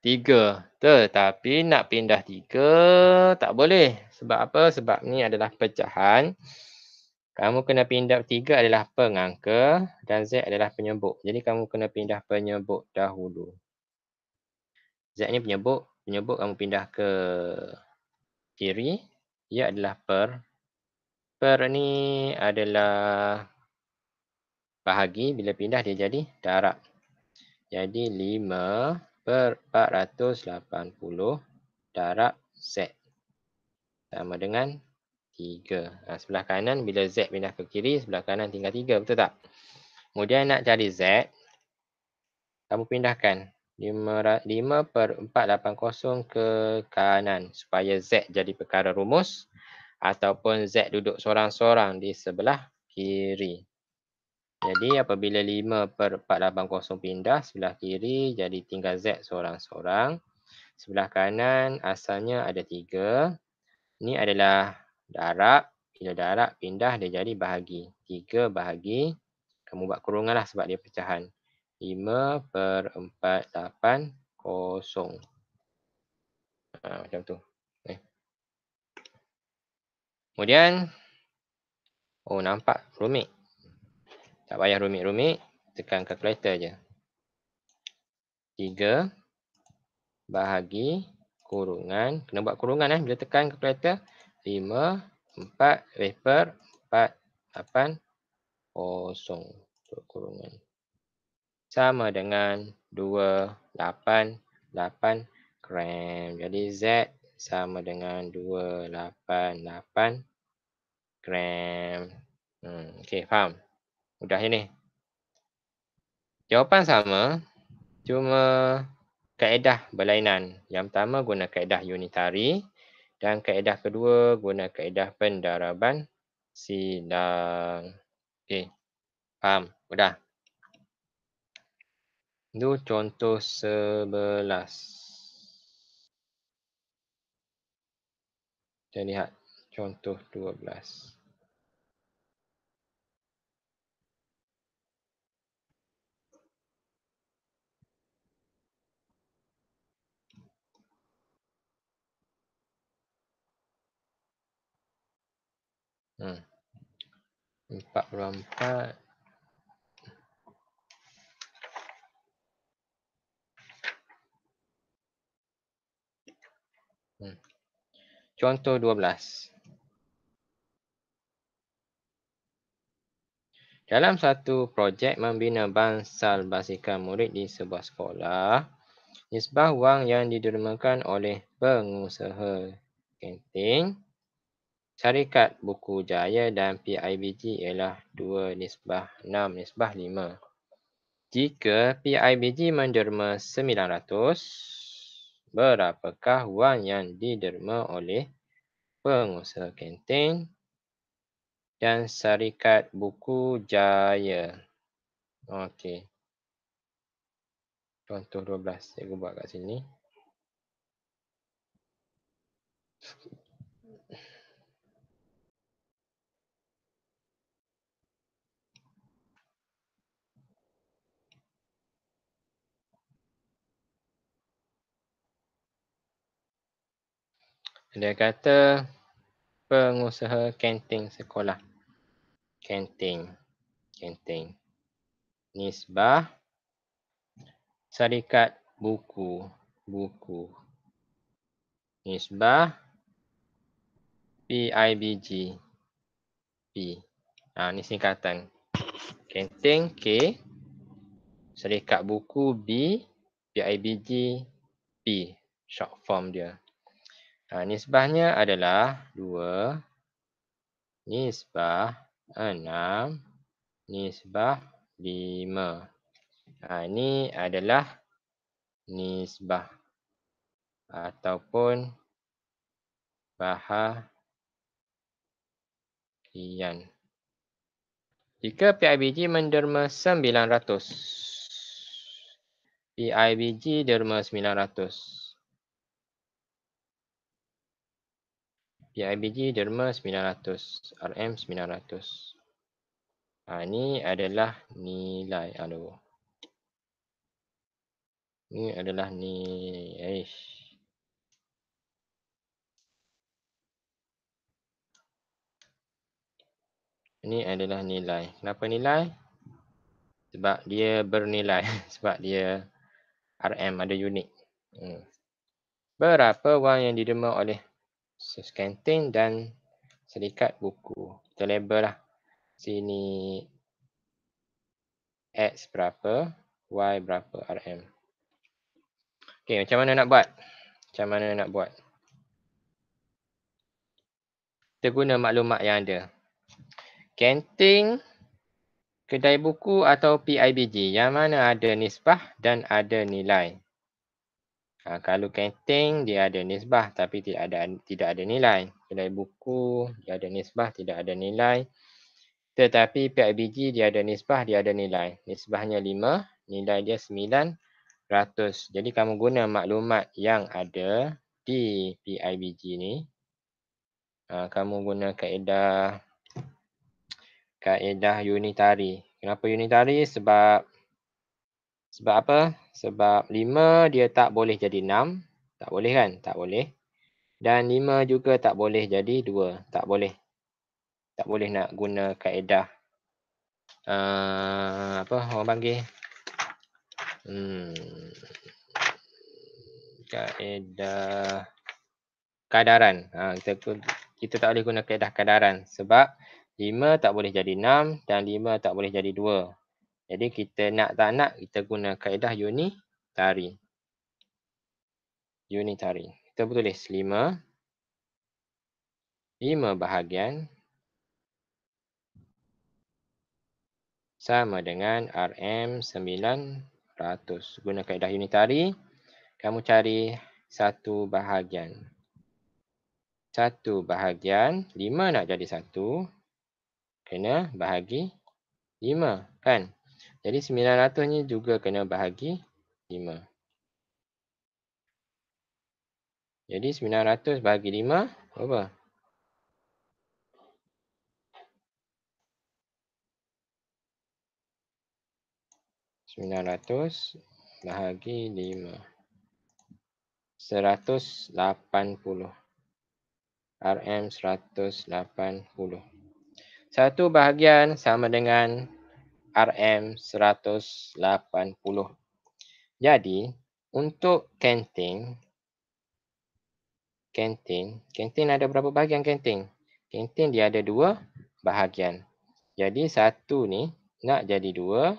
3. Tetapi nak pindah 3 tak boleh. Sebab apa? Sebab ni adalah pecahan. Kamu kena pindah 3 adalah pengangka dan Z adalah penyebuk. Jadi kamu kena pindah penyebuk dahulu. Z ni penyebuk. Penyebuk kamu pindah ke kiri. Ia adalah per per ni adalah bahagi bila pindah dia jadi darab. Jadi 5 per 480 darab Z. Sama dengan 3. Nah ha, sebelah kanan bila Z pindah ke kiri, sebelah kanan tinggal 3. Betul tak? Kemudian nak cari Z. Kamu pindahkan 5, 5 per 480 ke kanan. Supaya Z jadi perkara rumus ataupun Z duduk seorang-seorang di sebelah kiri. Jadi apabila 5 per 4, 8, pindah sebelah kiri jadi tinggal Z seorang-seorang. Sebelah kanan asalnya ada 3. Ini adalah darab. Bila darab pindah dia jadi bahagi. 3 bahagi. Kamu buat kurungan lah sebab dia pecahan. 5 per 4, 8, Ha, macam tu. Kemudian, oh nampak rumit. Tak payah rumit-rumit, tekan calculator je. 3 bahagi kurungan, kena buat kurungan eh bila tekan calculator. 5, 4, vapor, 4, 8, kosong. Kurungan. Sama dengan 2, 8, 8 gram. Jadi Z sama dengan 288 gram. Hmm, Okey, faham? Mudah ini. Jawapan sama, cuma kaedah berlainan. Yang pertama guna kaedah unitari dan kaedah kedua guna kaedah pendaraban silang. Okey, faham? Mudah. Itu contoh sebelas. Kita lihat contoh 12. Hmm. Empat Hmm contoh 12. Dalam satu projek membina bansal basikal murid di sebuah sekolah, nisbah wang yang didermakan oleh pengusaha kenting, syarikat buku jaya dan PIBG ialah 2 nisbah 6 nisbah 5. Jika PIBG menderma berapakah wang yang diderma oleh pengusaha kantin dan syarikat buku jaya. Okey. Contoh 12 saya buat kat sini. Dia kata pengusaha kenting sekolah. Kenting. Kenting. Nisbah. Syarikat buku. Buku. Nisbah. PIBG. P. Ha, ini singkatan. Kenting K. Syarikat buku B. PIBG P. Short form dia. Ha, nisbahnya adalah 2 nisbah 6 nisbah 5. Ha, ini adalah nisbah ataupun bahagian. Jika PIBG menderma 900. PIBG derma 900. PIBG derma 900, RM 900. Ha, ini adalah nilai. Aduh. Ini adalah ni. Eish. Ini adalah nilai. Kenapa nilai? Sebab dia bernilai. Sebab dia RM ada unit. Hmm. Berapa wang yang diderma oleh Sos dan serikat buku. Kita label lah. Sini X berapa, Y berapa RM. Okay, macam mana nak buat? Macam mana nak buat? Kita guna maklumat yang ada. Kenting, kedai buku atau PIBG. Yang mana ada nisbah dan ada nilai. Ha, kalau keting dia ada nisbah tapi tidak ada tidak ada nilai. Kedai buku dia ada nisbah tidak ada nilai. Tetapi pihak biji dia ada nisbah dia ada nilai. Nisbahnya 5, nilai dia 900. Jadi kamu guna maklumat yang ada di PIBG ni. Ha, kamu guna kaedah kaedah unitari. Kenapa unitari? Sebab sebab apa? Sebab 5 dia tak boleh jadi 6. Tak boleh kan? Tak boleh. Dan 5 juga tak boleh jadi 2. Tak boleh. Tak boleh nak guna kaedah. Uh, apa orang panggil? Hmm. Kaedah kadaran. Ha, kita, kita tak boleh guna kaedah kadaran. Sebab 5 tak boleh jadi 6 dan 5 tak boleh jadi jadi kita nak tak nak kita guna kaedah unitari. Unitari. Kita tulis 5. 5 bahagian. Sama dengan RM900. Guna kaedah unitari. Kamu cari satu bahagian. Satu bahagian. lima nak jadi satu. Kena bahagi lima kan. Jadi 900 ni juga kena bahagi 5. Jadi 900 bahagi 5, berapa? Sembilan ratus bahagi lima. Seratus lapan puluh. RM seratus lapan puluh. Satu bahagian sama dengan RM180. Jadi, untuk kenting, kenting, kenting ada berapa bahagian kenting? Kenting dia ada dua bahagian. Jadi, satu ni nak jadi dua,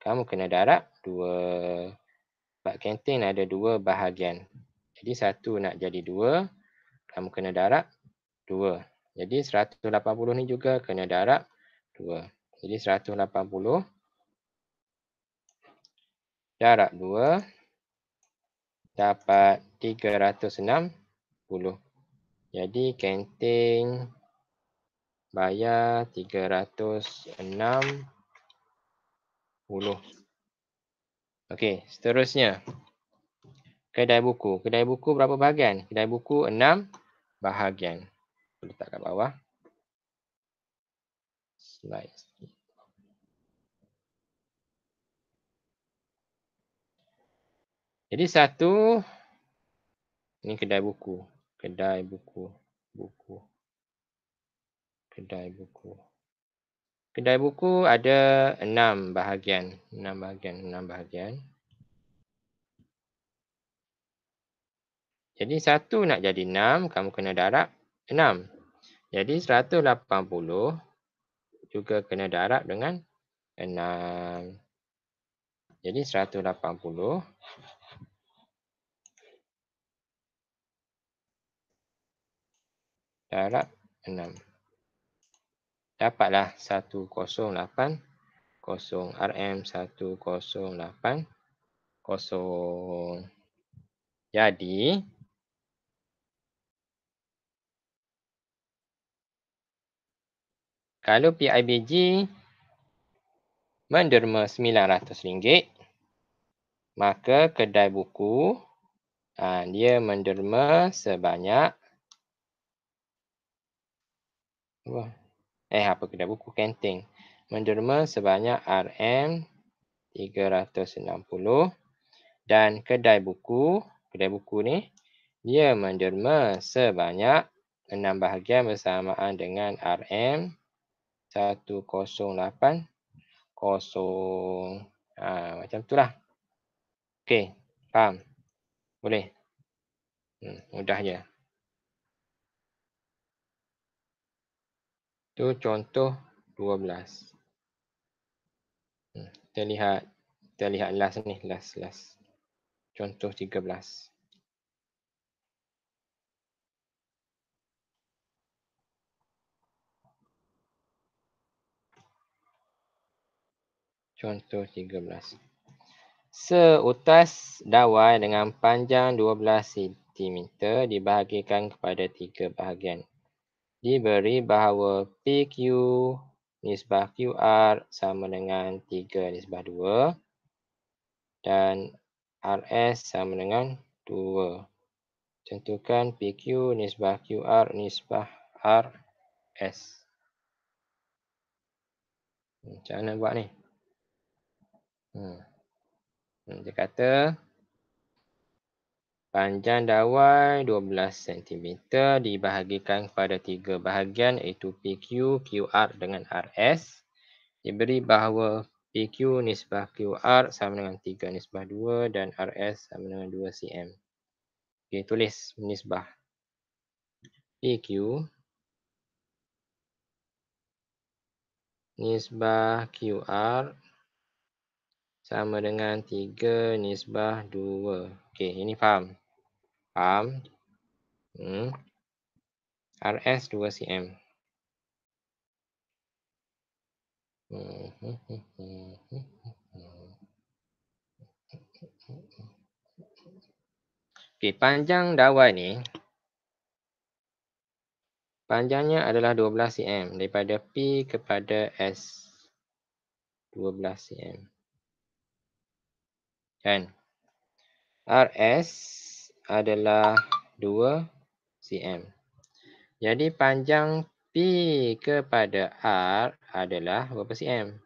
kamu kena darab dua. Sebab kenting ada dua bahagian. Jadi, satu nak jadi dua, kamu kena darab dua. Jadi, 180 ni juga kena darab dua. Jadi 180. Darab 2. Dapat 360. Jadi kenting bayar 360. Okey, seterusnya. Kedai buku. Kedai buku berapa bahagian? Kedai buku enam bahagian. Letak kat bawah. Slice. Jadi satu ni kedai buku, kedai buku, buku. Kedai buku. Kedai buku ada enam bahagian, enam bahagian, enam bahagian. Jadi satu nak jadi enam, kamu kena darab enam. Jadi seratus lapan puluh juga kena darab dengan enam. Jadi seratus lapan puluh darab 6. Dapatlah 1080 RM1080. Jadi kalau PIBG menderma RM900, maka kedai buku ah, dia menderma sebanyak Wah. Eh, apa kedai buku? Kenting. Menderma sebanyak RM360. Dan kedai buku, kedai buku ni, dia menderma sebanyak 6 bahagian bersamaan dengan RM108.0. Ha, macam tu lah. Okey, faham? Boleh? Hmm, mudah je. Itu contoh 12. Hmm, kita lihat, kita lihat last ni, last, last. Contoh 13. Contoh 13. Seutas dawai dengan panjang 12 cm dibahagikan kepada tiga bahagian diberi bahawa PQ nisbah QR sama dengan 3 nisbah 2 dan RS sama dengan 2. Tentukan PQ nisbah QR nisbah RS. Hmm, macam mana buat ni? Hmm. hmm dia kata panjang dawai 12 cm dibahagikan kepada tiga bahagian iaitu PQ, QR dengan RS. Diberi bahawa PQ nisbah QR sama dengan 3 nisbah 2 dan RS sama dengan 2 cm. Okey, tulis nisbah PQ nisbah QR sama dengan 3 nisbah 2. Okey, ini faham arm hmm, RS 2 cm. Okay, panjang dawai ni panjangnya adalah 12 cm daripada P kepada S 12 cm. Kan? RS adalah 2 cm. Jadi panjang P kepada R adalah berapa cm?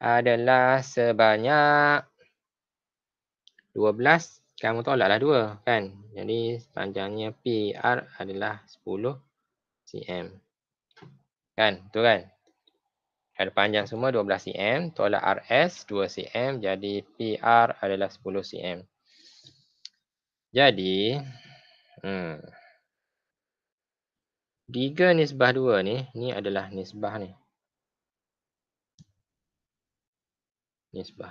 Adalah sebanyak 12. Kamu tolaklah 2 kan? Jadi panjangnya P R adalah 10 cm. Kan? Betul kan? Ada panjang semua 12 cm. Tolak RS 2 cm. Jadi PR adalah 10 cm. Jadi, hmm, tiga nisbah dua ni, ni adalah nisbah ni. Nisbah.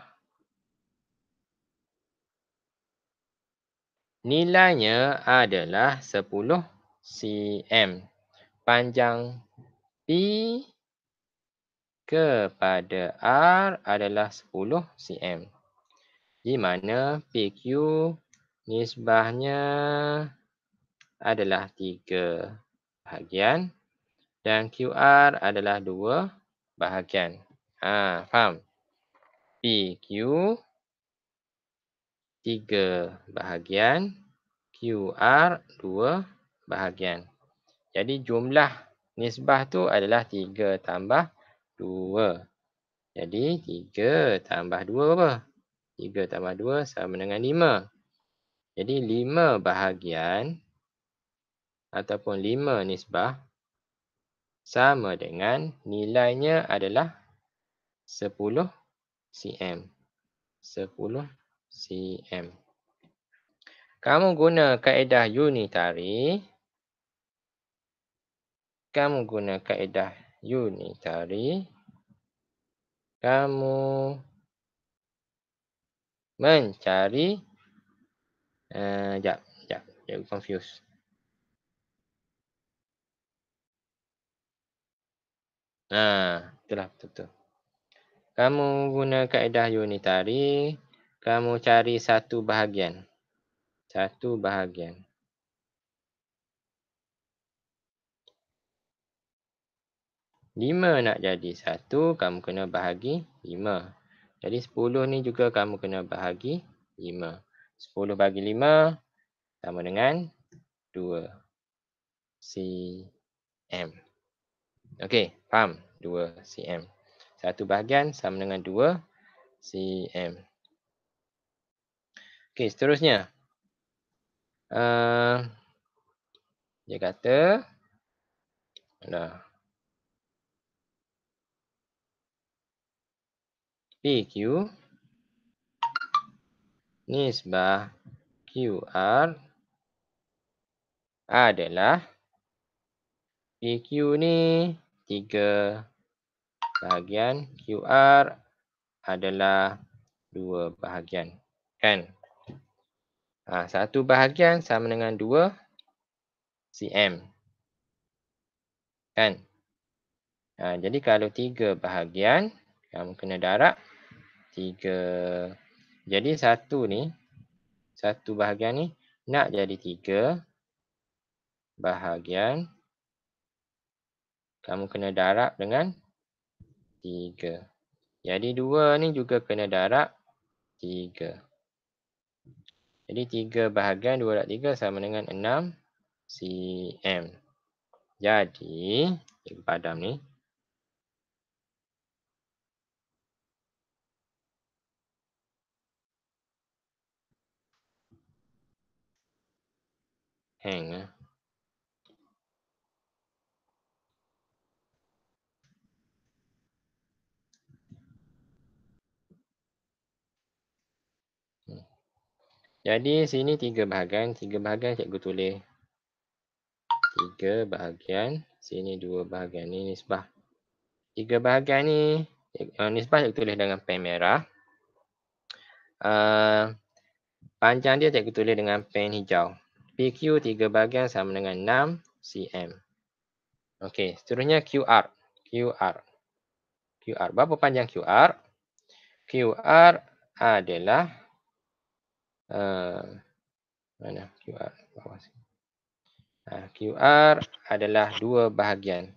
Nilainya adalah 10 cm. Panjang P kepada R adalah 10 cm. Di mana PQ Nisbahnya adalah 3 bahagian dan QR adalah 2 bahagian. Ha, faham? PQ 3 bahagian, QR 2 bahagian. Jadi jumlah nisbah tu adalah 3 tambah 2. Jadi 3 tambah 2 berapa? 3 tambah 2 sama dengan 5. Jadi lima bahagian ataupun lima nisbah sama dengan nilainya adalah 10 cm. 10 cm. Kamu guna kaedah unitari. Kamu guna kaedah unitari. Kamu mencari Eh, jap, jap, jap confused. Nah, itulah betul, betul. Kamu guna kaedah unitari, kamu cari satu bahagian. Satu bahagian. Lima nak jadi satu, kamu kena bahagi lima. Jadi sepuluh ni juga kamu kena bahagi lima. Sepuluh bagi lima sama dengan dua cm. Okey, faham? dua cm. Satu bahagian sama dengan dua cm. Okey, seterusnya. Uh, dia kata dah PQ nisbah QR adalah PQ e ni 3 bahagian QR adalah 2 bahagian. Kan? Ha, satu bahagian sama dengan 2 cm. Kan? Ha, jadi kalau 3 bahagian, kamu kena darab 3 jadi satu ni, satu bahagian ni nak jadi tiga bahagian. Kamu kena darab dengan tiga. Jadi dua ni juga kena darab tiga. Jadi tiga bahagian dua darab tiga sama dengan enam cm. Jadi, padam ni. hang. Jadi sini tiga bahagian, tiga bahagian cikgu tulis. Tiga bahagian, sini dua bahagian ni nisbah. Tiga bahagian ni eh, nisbah cikgu tulis dengan pen merah. Uh, panjang dia cikgu tulis dengan pen hijau. PQ 3 bahagian sama dengan 6 cm. Okey, seterusnya QR. QR. QR berapa panjang QR? QR adalah uh, mana QR bawah sini. Uh, ha, QR adalah 2 bahagian.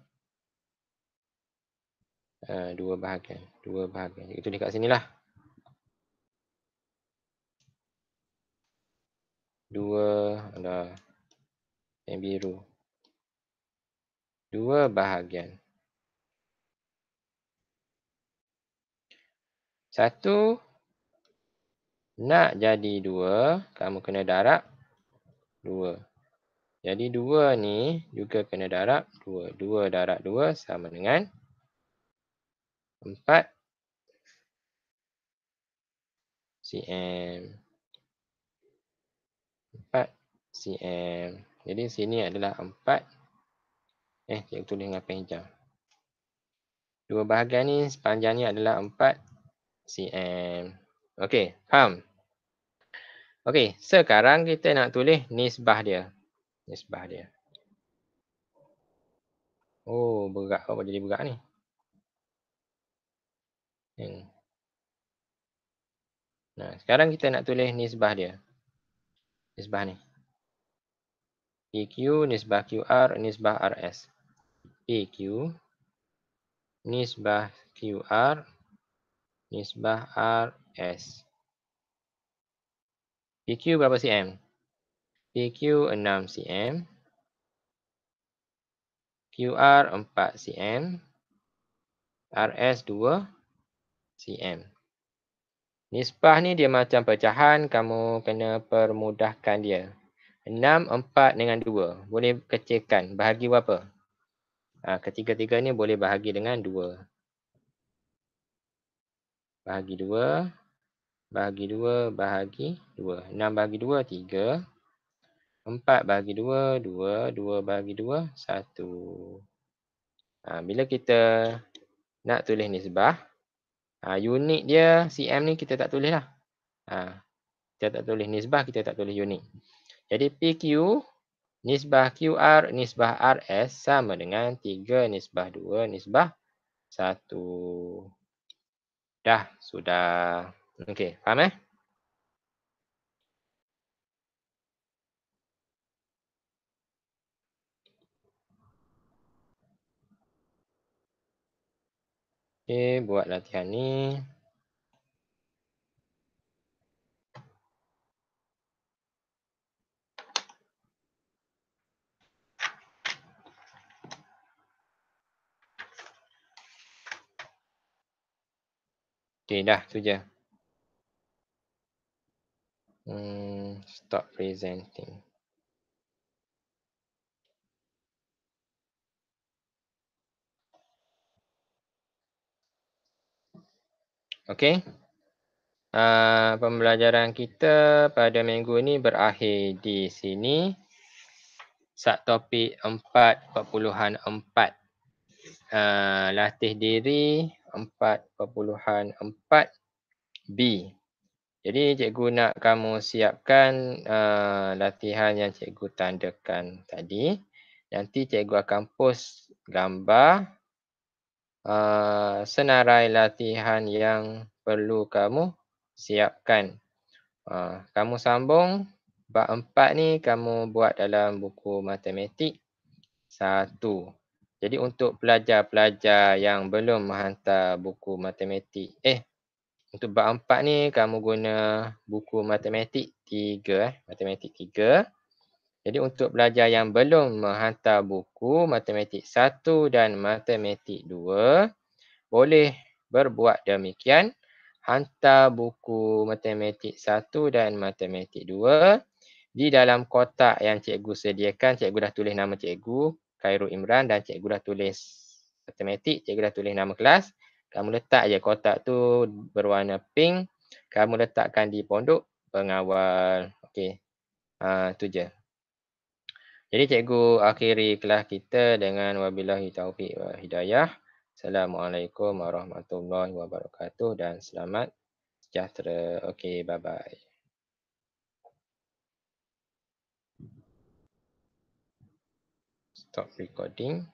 Uh, eh, 2 bahagian. 2 bahagian. Itu dekat sinilah. dua ada yang biru dua bahagian satu nak jadi dua kamu kena darab dua jadi dua ni juga kena darab dua dua darab dua sama dengan empat cm cm. Jadi sini adalah 4. Eh, dia tulis dengan pen hijau. Dua bahagian ni sepanjangnya adalah 4 cm. Okey, faham? Okey, sekarang kita nak tulis nisbah dia. Nisbah dia. Oh, berat. Apa jadi berat ni? Hmm. Nah, sekarang kita nak tulis nisbah dia. Nisbah ni. PQ e nisbah QR nisbah RS. PQ e nisbah QR nisbah RS. PQ e berapa cm? PQ 6 cm. QR 4 cm. RS 2 cm. Nisbah ni dia macam pecahan, kamu kena permudahkan dia. 6, 4 dengan 2. Boleh kecilkan. Bahagi berapa? Ha, Ketiga-tiga ni boleh bahagi dengan 2. Bahagi 2. Bahagi 2. Bahagi 2. 6 bahagi 2, 3. 4 bahagi 2, 2. 2 bahagi 2, 1. Ha, bila kita nak tulis nisbah, ha, unit dia CM ni kita tak tulis lah. Ha, kita tak tulis nisbah, kita tak tulis unit. Jadi PQ, nisbah QR, nisbah RS sama dengan 3 nisbah 2, nisbah 1. Dah, sudah. Okey, faham eh? Okey, buat latihan ni. Okay, dah tu je. Hmm, stop presenting. Okay. Uh, ah, pembelajaran kita pada minggu ni berakhir di sini. Subtopik 4.4. Uh, latih diri 4.4B. Jadi cikgu nak kamu siapkan uh, latihan yang cikgu tandakan tadi. Nanti cikgu akan post gambar uh, senarai latihan yang perlu kamu siapkan. Uh, kamu sambung bab 4 ni kamu buat dalam buku matematik 1. Jadi untuk pelajar-pelajar yang belum menghantar buku matematik. Eh, untuk bab empat ni kamu guna buku matematik tiga. Eh. Matematik tiga. Jadi untuk pelajar yang belum menghantar buku matematik satu dan matematik dua. Boleh berbuat demikian. Hantar buku matematik satu dan matematik dua. Di dalam kotak yang cikgu sediakan, cikgu dah tulis nama cikgu. Khairul Imran dan cikgu dah tulis matematik, cikgu dah tulis nama kelas. Kamu letak je kotak tu berwarna pink. Kamu letakkan di pondok pengawal. Okey. Ha, tu je. Jadi cikgu akhiri kelas kita dengan wabillahi taufiq wa hidayah. Assalamualaikum warahmatullahi wabarakatuh dan selamat sejahtera. Okey, bye-bye. stop recording